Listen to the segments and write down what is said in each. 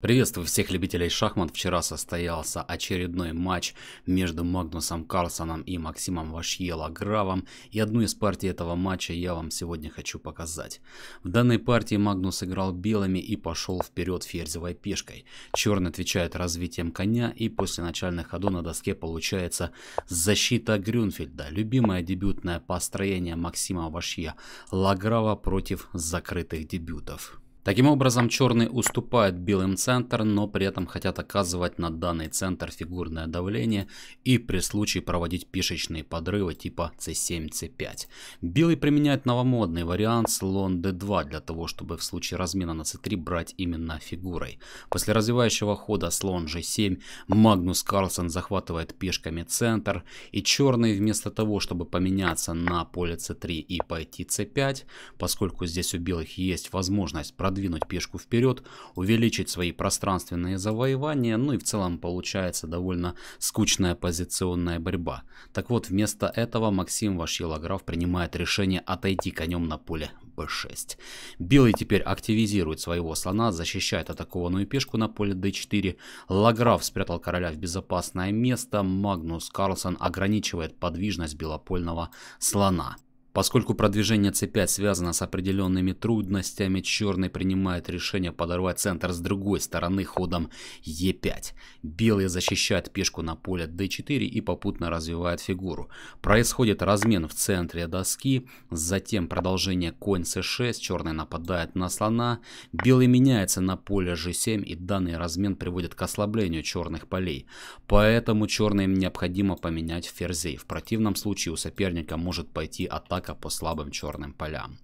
Приветствую всех любителей шахмат. Вчера состоялся очередной матч между Магнусом Карлсоном и Максимом Вашьела Гравом. И одну из партий этого матча я вам сегодня хочу показать. В данной партии Магнус играл белыми и пошел вперед ферзевой пешкой. Черный отвечает развитием коня и после начальных ходу на доске получается защита Грюнфельда. Любимое дебютное построение Максима Вашья Лаграва против закрытых дебютов. Таким образом, черные уступают белым центр, но при этом хотят оказывать на данный центр фигурное давление и при случае проводить пешечные подрывы типа c7, c5. Белый применяет новомодный вариант слон d2 для того, чтобы в случае размена на c3 брать именно фигурой. После развивающего хода слон g7 Магнус Карлсон захватывает пешками центр и черные вместо того, чтобы поменяться на поле c3 и пойти c5, поскольку здесь у белых есть возможность продвинуть продвинуть пешку вперед, увеличить свои пространственные завоевания, ну и в целом получается довольно скучная позиционная борьба. Так вот, вместо этого Максим Вашилограф принимает решение отойти конем на поле b6. Белый теперь активизирует своего слона, защищает атакованную пешку на поле d4. Лаграф спрятал короля в безопасное место. Магнус Карлсон ограничивает подвижность белопольного слона. Поскольку продвижение C5 связано с определенными трудностями, черный принимает решение подорвать центр с другой стороны ходом Е5. Белые защищают пешку на поле D4 и попутно развивают фигуру. Происходит размен в центре доски, затем продолжение конь C6, черный нападает на слона, белый меняется на поле G7 и данный размен приводит к ослаблению черных полей. Поэтому черным необходимо поменять ферзей, в противном случае у соперника может пойти атака четко по слабым черным полям.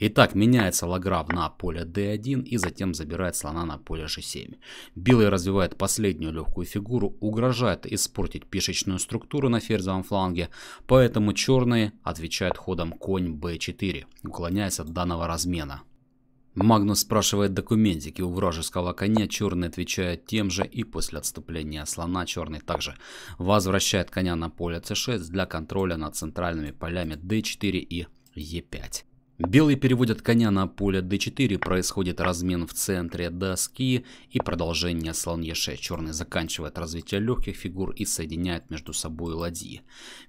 Итак, меняется лаграв на поле d1 и затем забирает слона на поле g7. Белый развивает последнюю легкую фигуру, угрожает испортить пешечную структуру на ферзевом фланге, поэтому черные отвечают ходом конь b4, уклоняясь от данного размена. Магнус спрашивает документики у вражеского коня, черный отвечает тем же и после отступления слона черный также возвращает коня на поле c6 для контроля над центральными полями d4 и e5. Белые переводят коня на поле d4, происходит размен в центре доски и продолжение слон e6. Черные заканчивает развитие легких фигур и соединяет между собой ладьи.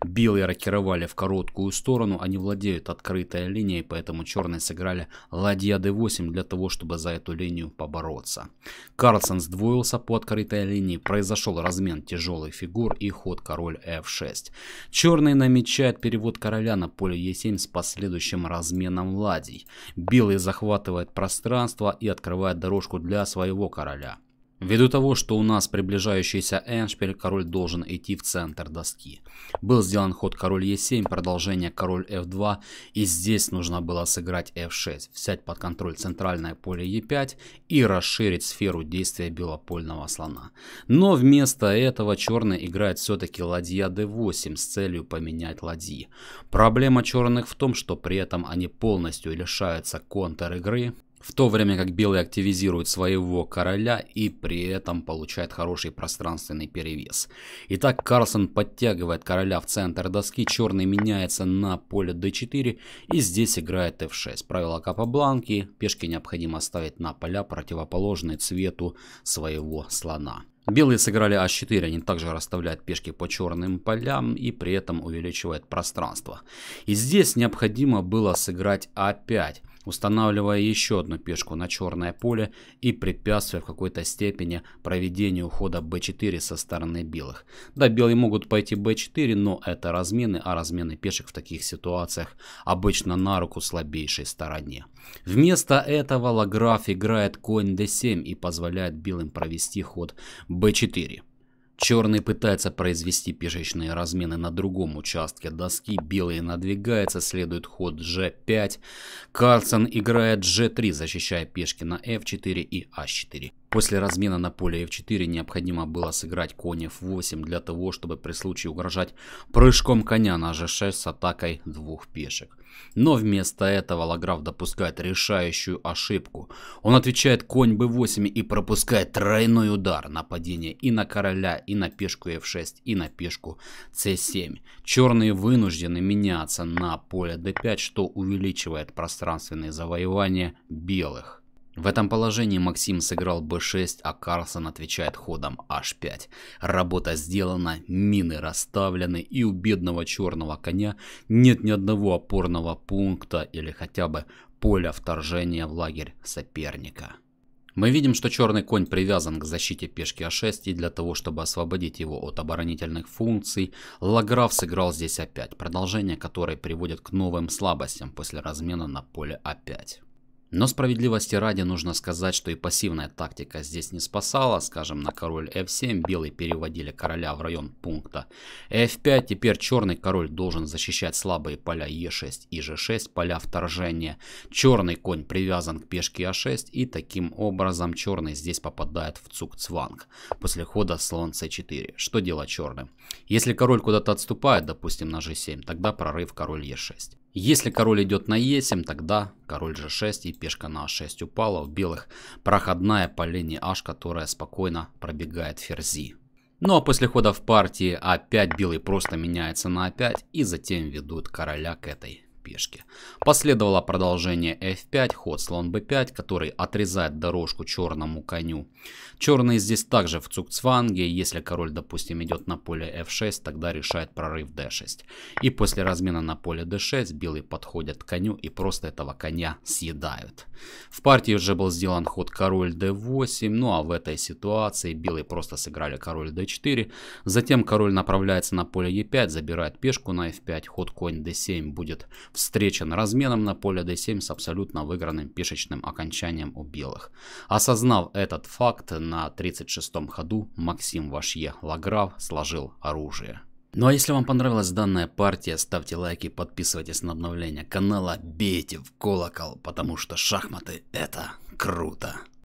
Белые рокировали в короткую сторону, они владеют открытой линией, поэтому черные сыграли ладья d8 для того, чтобы за эту линию побороться. Карлсон сдвоился по открытой линии, произошел размен тяжелых фигур и ход король f6. Черные намечают перевод короля на поле e7 с последующим разменом кланом Ладий. Белый захватывает пространство и открывает дорожку для своего короля. Ввиду того, что у нас приближающийся эндшпиль, король должен идти в центр доски. Был сделан ход король e7, продолжение король f2, и здесь нужно было сыграть f6, взять под контроль центральное поле e5 и расширить сферу действия белопольного слона. Но вместо этого черный играет все-таки ладья d8 с целью поменять ладьи. Проблема черных в том, что при этом они полностью лишаются контр игры, в то время как белые активизируют своего короля и при этом получает хороший пространственный перевес. Итак, Карлсон подтягивает короля в центр доски, черный меняется на поле d4 и здесь играет f6. Правило капабланки, пешки необходимо ставить на поля, противоположные цвету своего слона. Белые сыграли h4, а они также расставляют пешки по черным полям и при этом увеличивают пространство. И здесь необходимо было сыграть a5. А устанавливая еще одну пешку на черное поле и препятствуя в какой-то степени проведению хода b4 со стороны белых. Да, белые могут пойти b4, но это размены, а размены пешек в таких ситуациях обычно на руку слабейшей стороне. Вместо этого Лаграф играет конь d7 и позволяет белым провести ход b4. Черный пытается произвести пешечные размены на другом участке доски, белый надвигается, следует ход g5. Карлсон играет g3, защищая пешки на f4 и h4. А После размена на поле f4 необходимо было сыграть конь f8 для того, чтобы при случае угрожать прыжком коня на g6 с атакой двух пешек. Но вместо этого Лаграф допускает решающую ошибку. Он отвечает конь b8 и пропускает тройной удар нападения и на короля, и на пешку f6, и на пешку c7. Черные вынуждены меняться на поле d5, что увеличивает пространственные завоевания белых. В этом положении Максим сыграл b6, а Карлсон отвечает ходом h5. Работа сделана, мины расставлены и у бедного черного коня нет ни одного опорного пункта или хотя бы поля вторжения в лагерь соперника. Мы видим, что черный конь привязан к защите пешки А6 и для того, чтобы освободить его от оборонительных функций, Лаграф сыграл здесь опять, продолжение которой приводит к новым слабостям после размена на поле А5. Но справедливости ради нужно сказать, что и пассивная тактика здесь не спасала. Скажем, на король f7 белые переводили короля в район пункта f5. Теперь черный король должен защищать слабые поля e6 и g6, поля вторжения. Черный конь привязан к пешке a6 а и таким образом черный здесь попадает в цукцванг. после хода слон c4. Что делать черным? Если король куда-то отступает, допустим на g7, тогда прорыв король e6. Если король идет на Е7, тогда король G6 и пешка на А6 упала. У белых проходная по линии H, которая спокойно пробегает ферзи. Ну а после хода в партии А5 белый просто меняется на А5 и затем ведут короля к этой пешки. Последовало продолжение f5, ход слон b5, который отрезает дорожку черному коню. Черные здесь также в цукцванге, если король, допустим, идет на поле f6, тогда решает прорыв d6. И после размена на поле d6 белые подходят к коню и просто этого коня съедают. В партии уже был сделан ход король d8, ну а в этой ситуации белые просто сыграли король d4, затем король направляется на поле e5, забирает пешку на f5, ход конь d7 будет встречен разменом на поле d7 с абсолютно выигранным пешечным окончанием у белых. Осознав этот факт, на 36-м ходу Максим Вашье Лаграв сложил оружие. Ну а если вам понравилась данная партия, ставьте лайки, подписывайтесь на обновления канала, бейте в колокол, потому что шахматы это круто.